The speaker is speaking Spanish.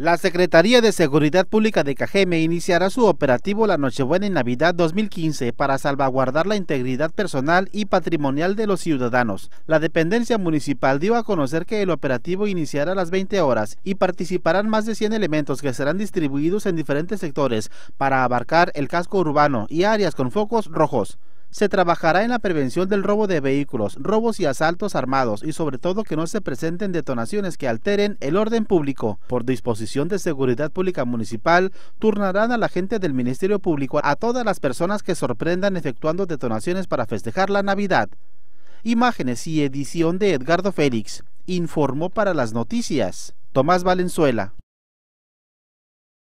La Secretaría de Seguridad Pública de Cajeme iniciará su operativo la Nochebuena y Navidad 2015 para salvaguardar la integridad personal y patrimonial de los ciudadanos. La dependencia municipal dio a conocer que el operativo iniciará a las 20 horas y participarán más de 100 elementos que serán distribuidos en diferentes sectores para abarcar el casco urbano y áreas con focos rojos. Se trabajará en la prevención del robo de vehículos, robos y asaltos armados y sobre todo que no se presenten detonaciones que alteren el orden público. Por disposición de Seguridad Pública Municipal, turnarán a la gente del Ministerio Público a todas las personas que sorprendan efectuando detonaciones para festejar la Navidad. Imágenes y edición de Edgardo Félix. Informó para las noticias Tomás Valenzuela.